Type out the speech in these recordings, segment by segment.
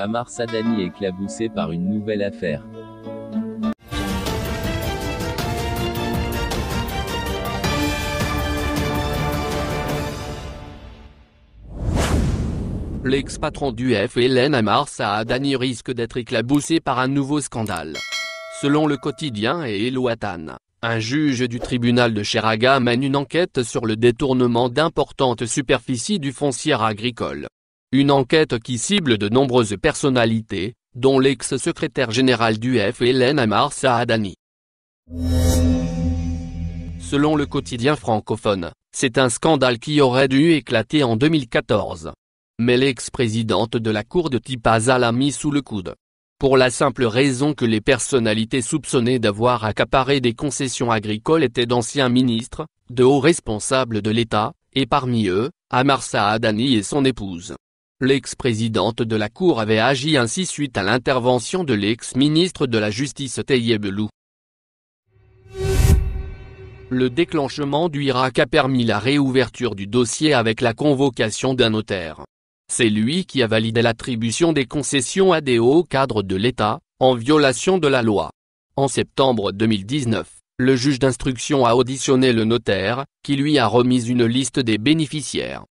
Amar Sadani éclaboussé par une nouvelle affaire. L'ex-patron du FLN Amar Saadani risque d'être éclaboussé par un nouveau scandale. Selon le quotidien et Elouatan, un juge du tribunal de Cheraga mène une enquête sur le détournement d'importantes superficies du foncier agricole. Une enquête qui cible de nombreuses personnalités, dont l'ex-secrétaire général du F. Hélène Amar Saadani. Selon le quotidien francophone, c'est un scandale qui aurait dû éclater en 2014. Mais l'ex-présidente de la Cour de Tipaza l'a mis sous le coude. Pour la simple raison que les personnalités soupçonnées d'avoir accaparé des concessions agricoles étaient d'anciens ministres, de hauts responsables de l'État, et parmi eux, Amarsa Saadani et son épouse. L'ex-présidente de la Cour avait agi ainsi suite à l'intervention de l'ex-ministre de la Justice Teyebelou. Le déclenchement du Irak a permis la réouverture du dossier avec la convocation d'un notaire. C'est lui qui a validé l'attribution des concessions à des hauts cadres de l'État, en violation de la loi. En septembre 2019, le juge d'instruction a auditionné le notaire, qui lui a remis une liste des bénéficiaires.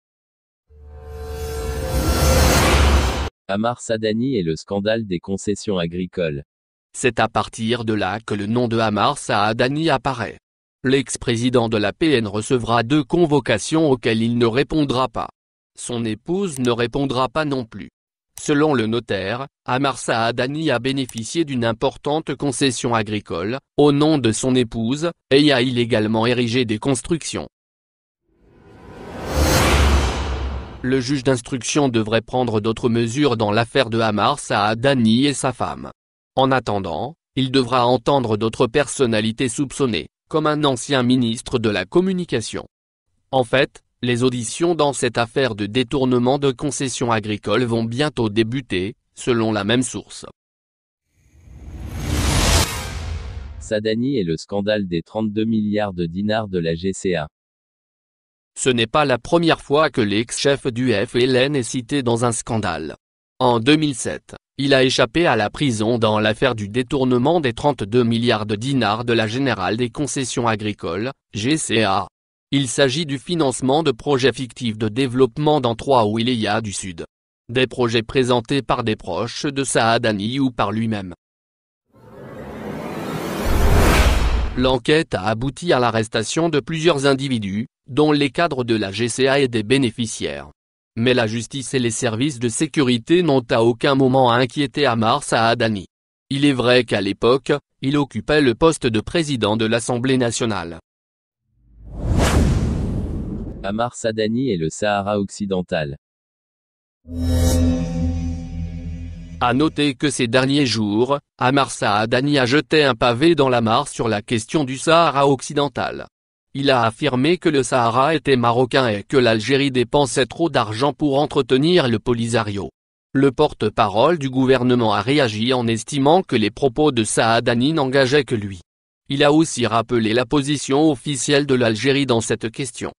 Amar Sadani et le scandale des concessions agricoles. C'est à partir de là que le nom de Amar Saadani apparaît. L'ex-président de la PN recevra deux convocations auxquelles il ne répondra pas. Son épouse ne répondra pas non plus. Selon le notaire, Amar Saadani a bénéficié d'une importante concession agricole, au nom de son épouse, et a illégalement érigé des constructions. le juge d'instruction devrait prendre d'autres mesures dans l'affaire de Hamar Saadani et sa femme. En attendant, il devra entendre d'autres personnalités soupçonnées, comme un ancien ministre de la Communication. En fait, les auditions dans cette affaire de détournement de concessions agricoles vont bientôt débuter, selon la même source. Saadani et le scandale des 32 milliards de dinars de la GCA. Ce n'est pas la première fois que l'ex-chef du FLN est cité dans un scandale. En 2007, il a échappé à la prison dans l'affaire du détournement des 32 milliards de dinars de la Générale des concessions agricoles, GCA. Il s'agit du financement de projets fictifs de développement dans trois wilayas du Sud. Des projets présentés par des proches de Saadani ou par lui-même. L'enquête a abouti à l'arrestation de plusieurs individus, dont les cadres de la GCA et des bénéficiaires. Mais la justice et les services de sécurité n'ont à aucun moment inquiété Amar Saadani. Il est vrai qu'à l'époque, il occupait le poste de président de l'Assemblée nationale. Amar Sadani et le Sahara occidental. À noter que ces derniers jours, Amar Saadani a jeté un pavé dans la mare sur la question du Sahara occidental. Il a affirmé que le Sahara était marocain et que l'Algérie dépensait trop d'argent pour entretenir le Polisario. Le porte-parole du gouvernement a réagi en estimant que les propos de Saadani n'engageaient que lui. Il a aussi rappelé la position officielle de l'Algérie dans cette question.